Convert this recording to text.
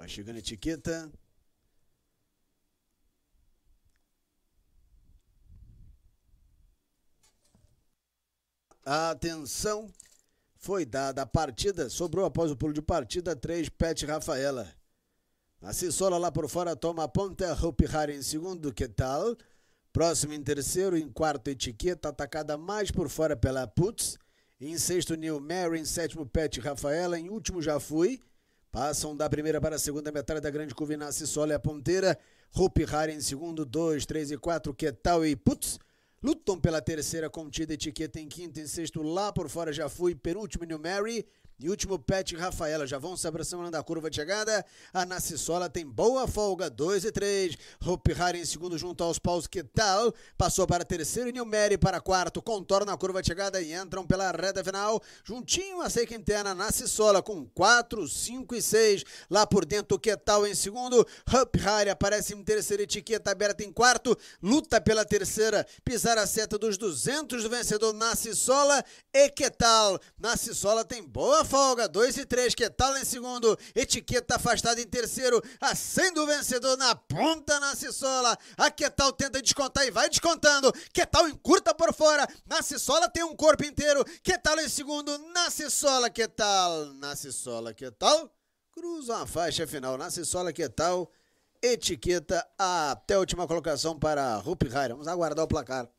Vai chegando a etiqueta. Atenção foi dada a partida, sobrou após o pulo de partida 3, Pet Rafaela. Assissola lá por fora, toma a ponta, Hope Hari em segundo, que tal? Próximo em terceiro, em quarto, Etiqueta, atacada mais por fora pela Putz. Em sexto, New Mary, em sétimo, Pet Rafaela, em último já fui. Passam da primeira para a segunda metade da grande Cuvinassi, Sole a ponteira. Rupi Hari em segundo, dois, três e quatro, Quetal e Putz. Lutam pela terceira contida, Etiqueta em quinto, e sexto, lá por fora já fui, penúltimo New Mary. E último pet Rafaela, já vão se aproximando da curva de chegada. A Nacissola tem boa folga, 2 e 3. Hope em segundo junto aos paus, que tal? Passou para terceiro e Nilmeri para quarto. Contorna a curva de chegada e entram pela reta final. Juntinho a seca interna, Nacissola com 4, 5 e 6. Lá por dentro, que tal em segundo? Hope Hari aparece em terceiro, Etiqueta aberta em quarto. Luta pela terceira, pisar a seta dos 200 do vencedor Nacissola e que tal? Nacissola tem boa folga, 2 e 3, que tal em segundo, etiqueta afastada em terceiro, acendo o vencedor na ponta na Cissola, a que tal tenta descontar e vai descontando, que tal encurta por fora, na Cissola tem um corpo inteiro, que tal em segundo, na Cissola, que tal, na Cissola, que tal, cruza a faixa final, na Cissola, que tal, etiqueta até a última colocação para Rupi Raira, vamos aguardar o placar.